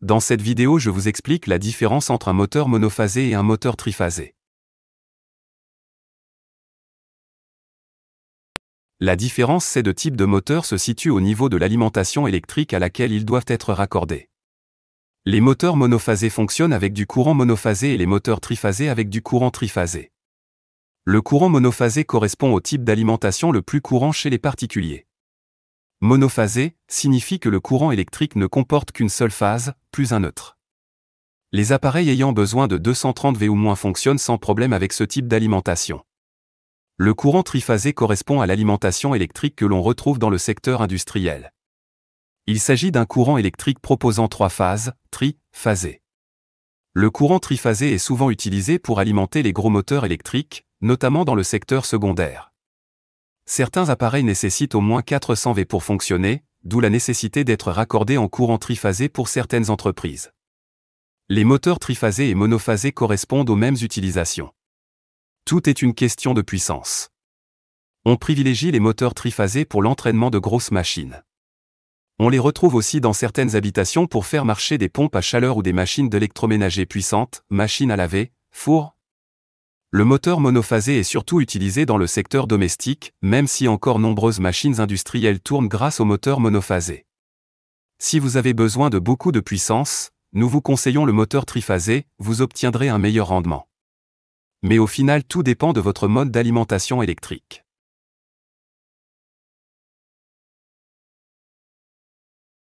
Dans cette vidéo, je vous explique la différence entre un moteur monophasé et un moteur triphasé. La différence ces deux types de moteurs se situe au niveau de l'alimentation électrique à laquelle ils doivent être raccordés. Les moteurs monophasés fonctionnent avec du courant monophasé et les moteurs triphasés avec du courant triphasé. Le courant monophasé correspond au type d'alimentation le plus courant chez les particuliers. Monophasé signifie que le courant électrique ne comporte qu'une seule phase, plus un neutre. Les appareils ayant besoin de 230 V ou moins fonctionnent sans problème avec ce type d'alimentation. Le courant triphasé correspond à l'alimentation électrique que l'on retrouve dans le secteur industriel. Il s'agit d'un courant électrique proposant trois phases, triphasé. Le courant triphasé est souvent utilisé pour alimenter les gros moteurs électriques, notamment dans le secteur secondaire. Certains appareils nécessitent au moins 400 V pour fonctionner, d'où la nécessité d'être raccordés en courant triphasé pour certaines entreprises. Les moteurs triphasés et monophasés correspondent aux mêmes utilisations. Tout est une question de puissance. On privilégie les moteurs triphasés pour l'entraînement de grosses machines. On les retrouve aussi dans certaines habitations pour faire marcher des pompes à chaleur ou des machines d'électroménager puissantes, machines à laver, fours, le moteur monophasé est surtout utilisé dans le secteur domestique, même si encore nombreuses machines industrielles tournent grâce au moteur monophasé. Si vous avez besoin de beaucoup de puissance, nous vous conseillons le moteur triphasé, vous obtiendrez un meilleur rendement. Mais au final tout dépend de votre mode d'alimentation électrique.